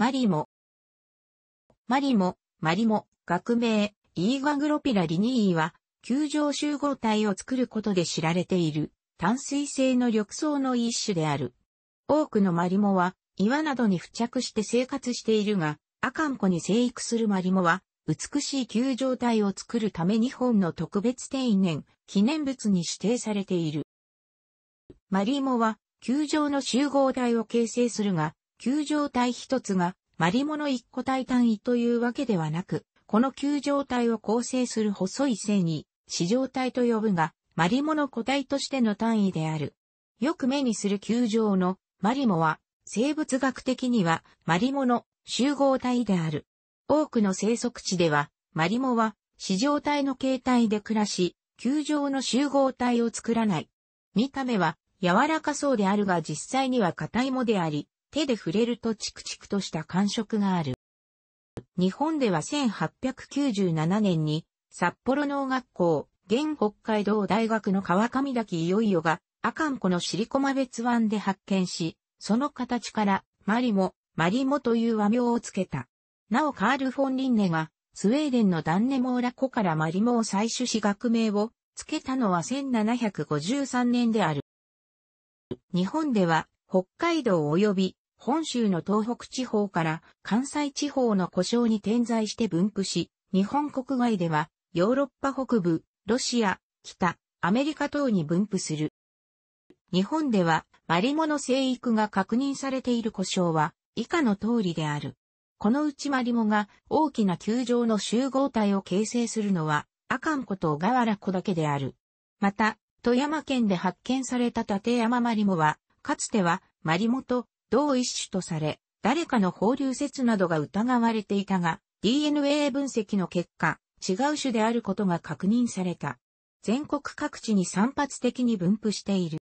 マリモ。マリモ、マリモ、学名、イーガグロピラリニーは、球状集合体を作ることで知られている、淡水性の緑藻の一種である。多くのマリモは、岩などに付着して生活しているが、アカンコに生育するマリモは、美しい球状体を作るため日本の特別定年、記念物に指定されている。マリモは、球状の集合体を形成するが、球状体一つが、マリモの一個体単位というわけではなく、この球状体を構成する細い線に、四状体と呼ぶが、マリモの個体としての単位である。よく目にする球状のマリモは、生物学的にはマリモの集合体である。多くの生息地では、マリモは四状体の形態で暮らし、球状の集合体を作らない。見た目は柔らかそうであるが実際には硬いもであり、手で触れるとチクチクとした感触がある。日本では1897年に札幌農学校、現北海道大学の川上滝いよいよが阿寒湖の尻駒別湾で発見し、その形からマリモ、マリモという和名をつけた。なおカール・フォン・リンネがスウェーデンのダンネモーラ湖からマリモを採取し学名を付けたのは1753年である。日本では北海道及び本州の東北地方から関西地方の故障に点在して分布し、日本国外ではヨーロッパ北部、ロシア、北、アメリカ等に分布する。日本ではマリモの生育が確認されている故障は以下の通りである。このうちマリモが大きな球状の集合体を形成するのは阿寒湖と小河原湖だけである。また、富山県で発見された立山マリモは、かつてはマリモと同一種とされ、誰かの放流説などが疑われていたが、DNA 分析の結果、違う種であることが確認された。全国各地に散発的に分布している。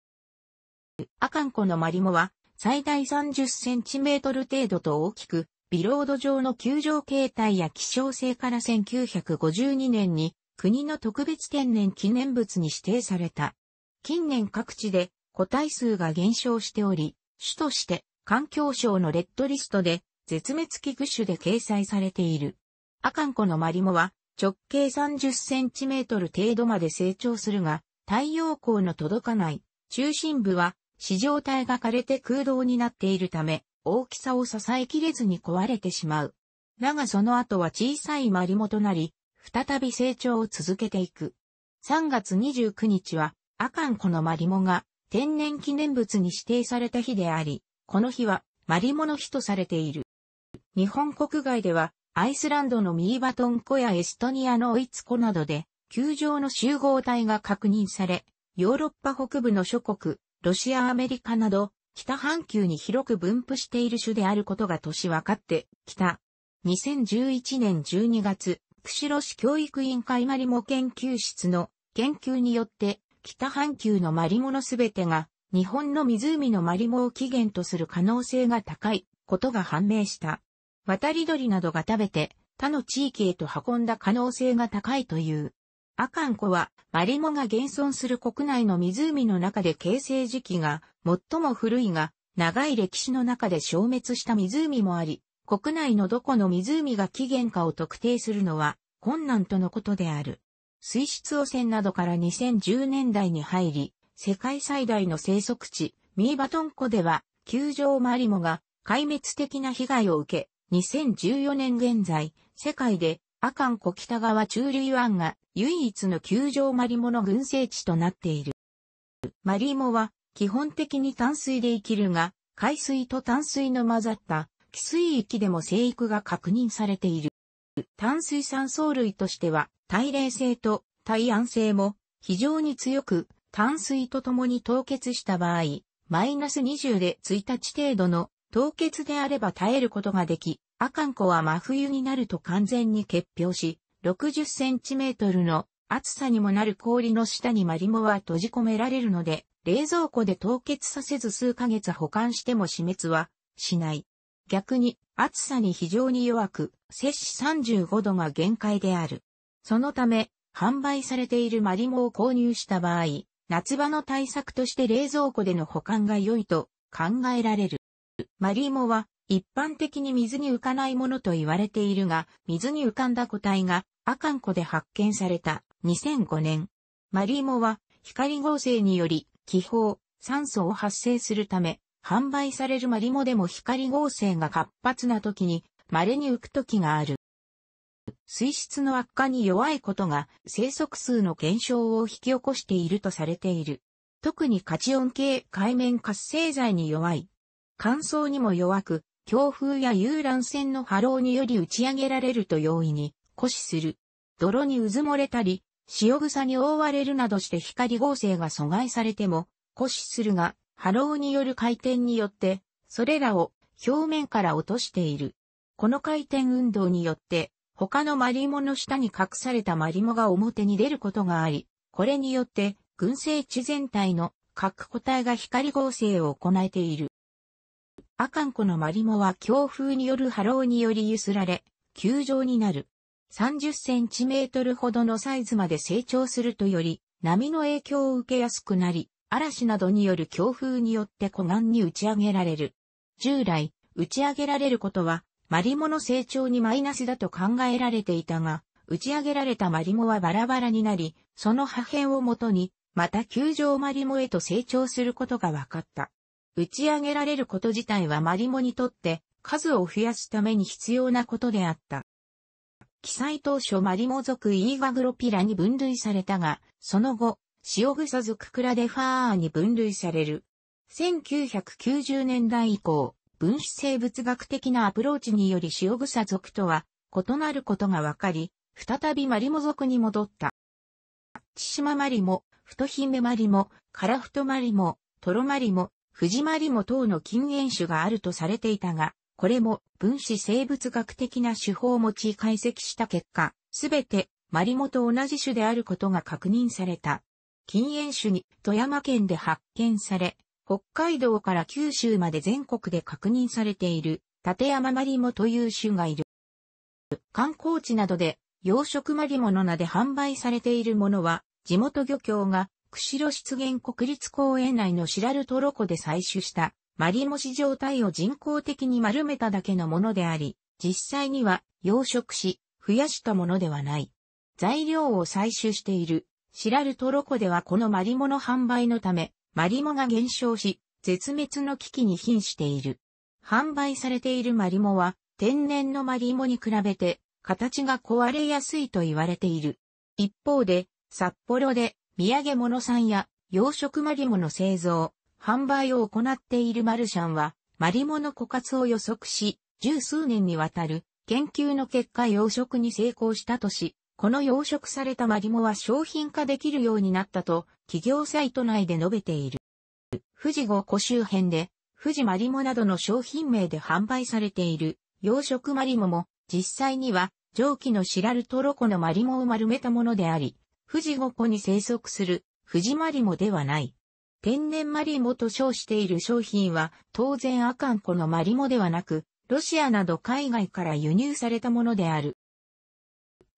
アカンコのマリモは最大30センチメートル程度と大きく、ビロード上の球状形態や希少性から1952年に国の特別天然記念物に指定された。近年各地で個体数が減少しており、種として環境省のレッドリストで絶滅危惧種で掲載されている。アカンコのマリモは直径30センチメートル程度まで成長するが、太陽光の届かない中心部は市場体が枯れて空洞になっているため、大きさを支えきれずに壊れてしまう。だがその後は小さいマリモとなり、再び成長を続けていく。3月29日は、アカンコのマリモが天然記念物に指定された日であり、この日は、マリモの日とされている。日本国外では、アイスランドのミーバトン湖やエストニアのオイツ湖などで、球場の集合体が確認され、ヨーロッパ北部の諸国、ロシアアメリカなど、北半球に広く分布している種であることが年分かってきた。2011年12月、釧路市教育委員会マリモ研究室の研究によって、北半球のマリモのすべてが日本の湖のマリモを起源とする可能性が高いことが判明した。渡り鳥などが食べて他の地域へと運んだ可能性が高いという。アカン湖はマリモが現存する国内の湖の中で形成時期が最も古いが長い歴史の中で消滅した湖もあり、国内のどこの湖が起源かを特定するのは困難とのことである。水質汚染などから2010年代に入り、世界最大の生息地、ミーバトン湖では、球場マリモが壊滅的な被害を受け、2014年現在、世界でアカン湖北側中流湾が唯一の球場マリモの群生地となっている。マリモは基本的に淡水で生きるが、海水と淡水の混ざった寄水域でも生育が確認されている。淡水酸素類としては、耐冷性と耐暗性も非常に強く、淡水と共に凍結した場合、マイナス20で1日程度の凍結であれば耐えることができ、阿ん湖は真冬になると完全に結氷し、60センチメートルの暑さにもなる氷の下にマリモは閉じ込められるので、冷蔵庫で凍結させず数ヶ月保管しても死滅はしない。逆に暑さに非常に弱く、摂氏35度が限界である。そのため、販売されているマリモを購入した場合、夏場の対策として冷蔵庫での保管が良いと考えられる。マリモは一般的に水に浮かないものと言われているが、水に浮かんだ個体が阿寒湖で発見された2005年。マリモは光合成により気泡、酸素を発生するため、販売されるマリモでも光合成が活発な時に稀に浮く時がある。水質の悪化に弱いことが生息数の減少を引き起こしているとされている。特にカチオン系海面活性剤に弱い。乾燥にも弱く、強風や遊覧船の波浪により打ち上げられると容易に枯死する。泥にうずもれたり、塩草に覆われるなどして光合成が阻害されても枯死するが、波浪による回転によって、それらを表面から落としている。この回転運動によって他のマリモの下に隠されたマリモが表に出ることがあり、これによって群生地全体の各個体が光合成を行えている。アカンコのマリモは強風による波浪により揺すられ、球状になる。30センチメートルほどのサイズまで成長するとより、波の影響を受けやすくなり、嵐などによる強風によって湖岸に打ち上げられる。従来、打ち上げられることはマリモの成長にマイナスだと考えられていたが、打ち上げられたマリモはバラバラになり、その破片をもとに、また球状マリモへと成長することが分かった。打ち上げられること自体はマリモにとって数を増やすために必要なことであった。記載当初マリモ属イーガグロピラに分類されたが、その後、塩草属クラデファーに分類される。1990年代以降、分子生物学的なアプローチにより塩草属とは異なることが分かり、再びマリモ属に戻った。千島マリモ、太姫マリモ、カ太マリモ、トロマリモ、藤マリモ等の禁煙種があるとされていたが、これも分子生物学的な手法を用い解析した結果、すべてマリモと同じ種であることが確認された。禁煙種に富山県で発見され、北海道から九州まで全国で確認されている、立山マリモという種がいる。観光地などで養殖マリモの名で販売されているものは、地元漁協が釧路湿原国立公園内のシラルトロ湖で採取したマリモ市状態を人工的に丸めただけのものであり、実際には養殖し、増やしたものではない。材料を採取している、シラルトロコではこのマリモの販売のため、マリモが減少し、絶滅の危機に瀕している。販売されているマリモは、天然のマリモに比べて、形が壊れやすいと言われている。一方で、札幌で、土産物産や養殖マリモの製造、販売を行っているマルシャンは、マリモの枯渇を予測し、十数年にわたる研究の結果養殖に成功したとし、この養殖されたマリモは商品化できるようになったと、企業サイト内で述べている。富士五湖周辺で、富士マリモなどの商品名で販売されている養殖マリモも、実際には蒸気のシラルトロコのマリモを丸めたものであり、富士五湖に生息する富士マリモではない。天然マリモと称している商品は、当然アカンコのマリモではなく、ロシアなど海外から輸入されたものである。